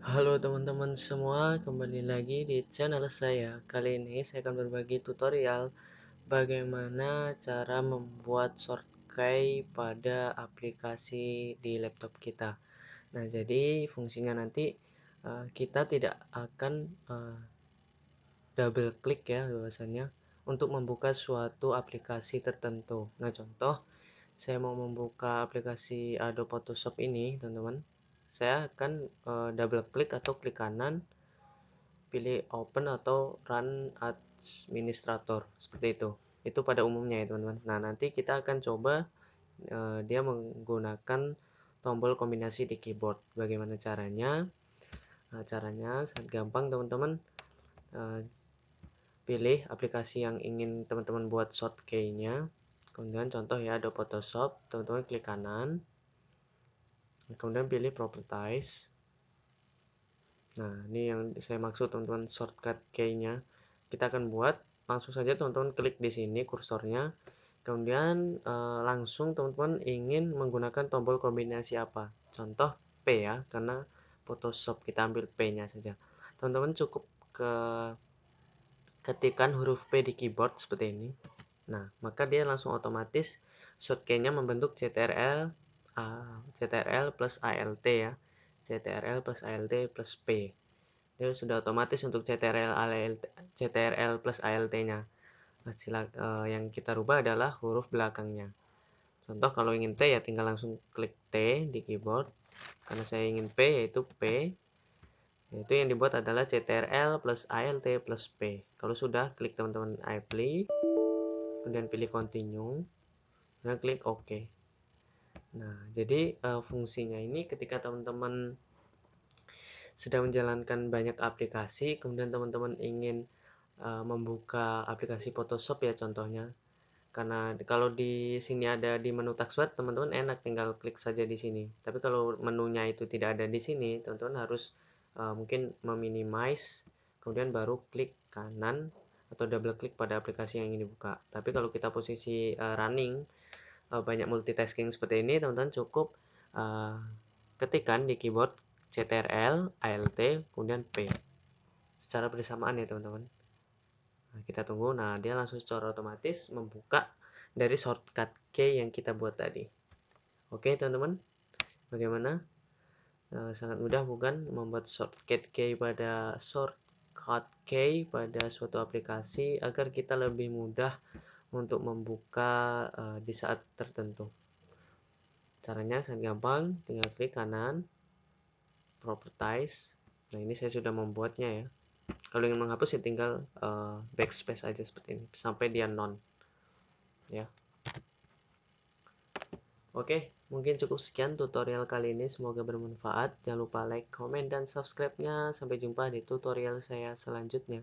Halo teman-teman semua, kembali lagi di channel saya. Kali ini saya akan berbagi tutorial bagaimana cara membuat shortcut pada aplikasi di laptop kita. Nah, jadi fungsinya nanti uh, kita tidak akan uh, double klik ya bahwasannya untuk membuka suatu aplikasi tertentu. Nah, contoh saya mau membuka aplikasi Adobe Photoshop ini, teman-teman saya akan uh, double klik atau klik kanan pilih open atau run administrator seperti itu itu pada umumnya ya teman-teman nah nanti kita akan coba uh, dia menggunakan tombol kombinasi di keyboard bagaimana caranya nah, caranya sangat gampang teman-teman uh, pilih aplikasi yang ingin teman-teman buat shortcut nya kemudian contoh ya ada Photoshop teman-teman klik kanan kemudian pilih properties nah ini yang saya maksud teman-teman shortcut key-nya kita akan buat langsung saja teman-teman klik di sini kursornya kemudian e, langsung teman-teman ingin menggunakan tombol kombinasi apa contoh P ya karena Photoshop kita ambil P-nya saja teman-teman cukup ke ketikan huruf P di keyboard seperti ini nah maka dia langsung otomatis shortcut-nya membentuk CTRL A, CTRL plus ALT ya. CTRL plus ALT plus P. Dia sudah otomatis untuk CTRL ALT, CTRL plus ALT-nya. Sila, uh, eh, yang kita rubah adalah huruf belakangnya. Contoh kalau ingin T ya tinggal langsung klik T di keyboard. Karena saya ingin P yaitu P. itu yang dibuat adalah CTRL plus ALT plus P. Kalau sudah klik teman-teman apply. Kemudian pilih continue. Dan klik OK. Nah, jadi uh, fungsinya ini ketika teman-teman sedang menjalankan banyak aplikasi, kemudian teman-teman ingin uh, membuka aplikasi Photoshop ya contohnya. Karena kalau di sini ada di menu taskbar, teman-teman enak tinggal klik saja di sini. Tapi kalau menunya itu tidak ada di sini, teman-teman harus uh, mungkin meminimize, kemudian baru klik kanan atau double klik pada aplikasi yang ingin dibuka. Tapi kalau kita posisi uh, running, Eh, banyak multitasking seperti ini teman-teman cukup uh, ketikan di keyboard CTRL, ALT, kemudian P secara bersamaan ya teman-teman nah, kita tunggu, nah dia langsung secara otomatis membuka dari shortcut key yang kita buat tadi oke teman-teman bagaimana? Nah, sangat mudah bukan membuat shortcut key pada shortcut key pada suatu aplikasi agar kita lebih mudah untuk membuka uh, di saat tertentu. Caranya sangat gampang, tinggal klik kanan, properties. Nah ini saya sudah membuatnya ya. Kalau ingin menghapus ya tinggal uh, backspace aja seperti ini sampai dia non. Ya. Oke, mungkin cukup sekian tutorial kali ini. Semoga bermanfaat. Jangan lupa like, comment, dan subscribe-nya. Sampai jumpa di tutorial saya selanjutnya.